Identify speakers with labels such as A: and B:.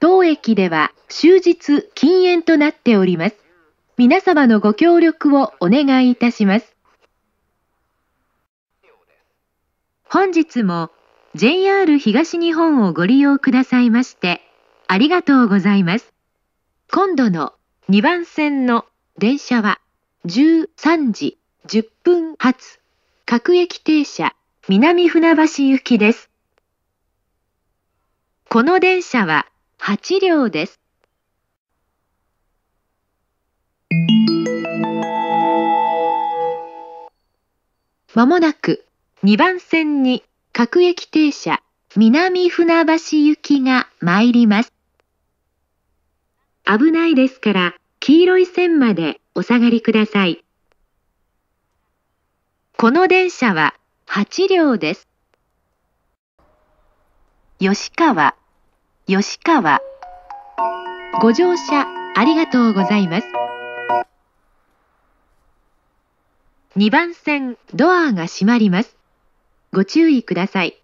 A: 当駅では終日禁煙となっております。皆様のご協力をお願いいたします。本日も JR 東日本をご利用くださいまして、ありがとうございます。今度の2番線の電車は13時10分発、各駅停車南船橋行きです。この電車は8両です。まもなく2番線に各駅停車南船橋行きが参ります。危ないですから黄色い線までお下がりください。この電車は8両です。吉川吉川ご乗車ありがとうございます2番線ドアが閉まりますご注意ください